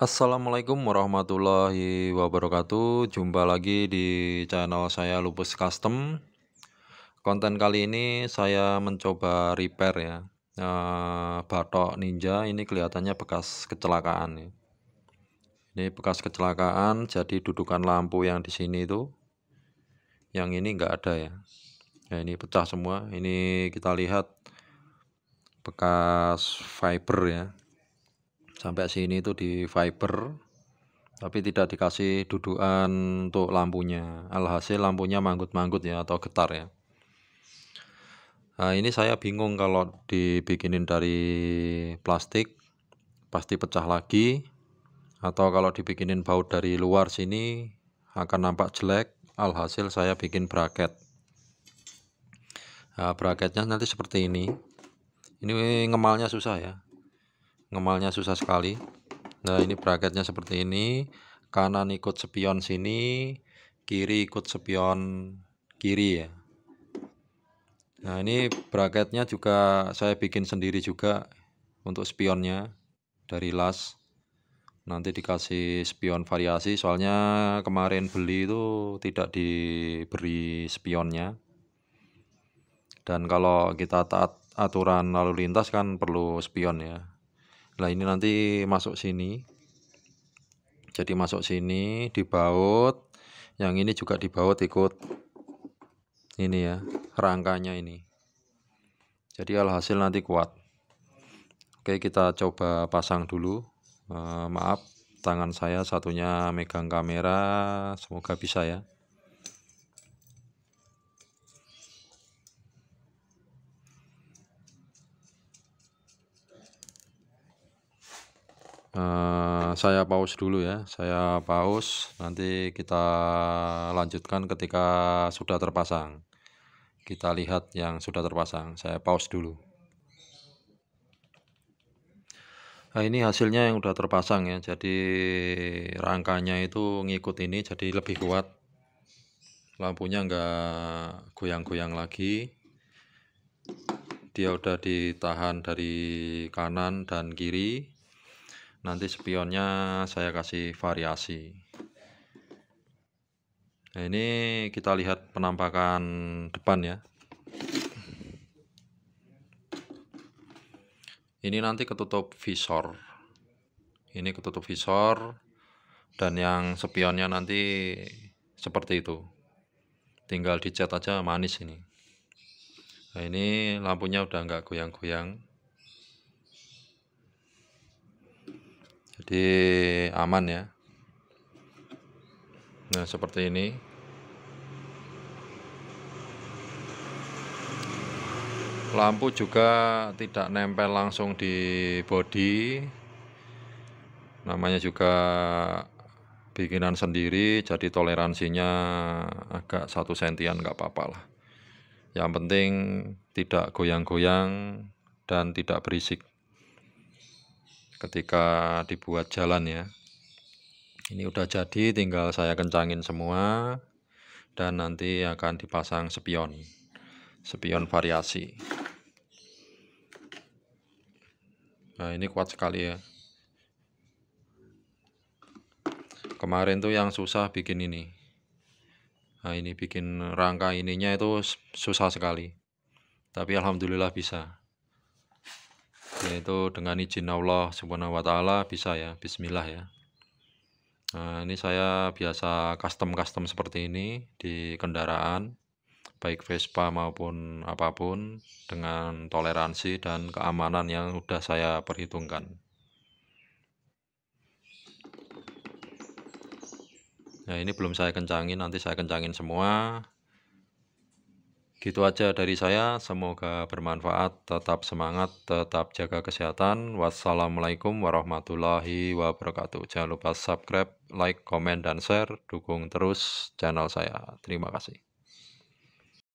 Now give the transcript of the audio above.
Assalamualaikum warahmatullahi wabarakatuh Jumpa lagi di channel saya Lupus Custom Konten kali ini saya mencoba repair ya e, Batok Ninja ini kelihatannya bekas kecelakaan ya. Ini bekas kecelakaan jadi dudukan lampu yang di sini itu Yang ini nggak ada ya Ya ini pecah semua Ini kita lihat bekas fiber ya sampai sini itu di fiber tapi tidak dikasih dudukan untuk lampunya alhasil lampunya manggut-manggut ya atau getar ya nah ini saya bingung kalau dibikinin dari plastik pasti pecah lagi atau kalau dibikinin baut dari luar sini akan nampak jelek alhasil saya bikin bracket nah, bracketnya nanti seperti ini ini ngemalnya susah ya ngemalnya susah sekali nah ini bracketnya seperti ini kanan ikut sepion sini kiri ikut sepion kiri ya nah ini bracketnya juga saya bikin sendiri juga untuk spionnya dari las nanti dikasih spion variasi soalnya kemarin beli itu tidak diberi spionnya dan kalau kita taat aturan lalu lintas kan perlu spion ya Nah ini nanti masuk sini. Jadi masuk sini dibaut. Yang ini juga dibaut ikut ini ya rangkanya ini. Jadi alhasil nanti kuat. Oke kita coba pasang dulu. E, maaf tangan saya satunya megang kamera. Semoga bisa ya. Uh, saya pause dulu ya. Saya pause, nanti kita lanjutkan ketika sudah terpasang. Kita lihat yang sudah terpasang. Saya pause dulu. Nah, ini hasilnya yang sudah terpasang ya. Jadi rangkanya itu ngikut ini jadi lebih kuat. Lampunya enggak goyang-goyang lagi. Dia udah ditahan dari kanan dan kiri nanti spionnya saya kasih variasi nah ini kita lihat penampakan depan ya ini nanti ketutup visor ini ketutup visor dan yang spionnya nanti seperti itu tinggal dicat aja manis ini nah ini lampunya udah nggak goyang-goyang jadi aman ya nah seperti ini lampu juga tidak nempel langsung di body namanya juga bikinan sendiri jadi toleransinya agak satu sentian nggak apa-apa lah yang penting tidak goyang-goyang dan tidak berisik ketika dibuat jalan ya ini udah jadi tinggal saya kencangin semua dan nanti akan dipasang spion spion variasi nah ini kuat sekali ya kemarin tuh yang susah bikin ini nah ini bikin rangka ininya itu susah sekali tapi alhamdulillah bisa yaitu dengan izin Allah Subhanahu wa taala bisa ya bismillah ya nah ini saya biasa custom-custom seperti ini di kendaraan baik Vespa maupun apapun dengan toleransi dan keamanan yang sudah saya perhitungkan Nah ini belum saya kencangin, nanti saya kencangin semua Gitu aja dari saya, semoga bermanfaat, tetap semangat, tetap jaga kesehatan. Wassalamualaikum warahmatullahi wabarakatuh. Jangan lupa subscribe, like, komen, dan share. Dukung terus channel saya. Terima kasih.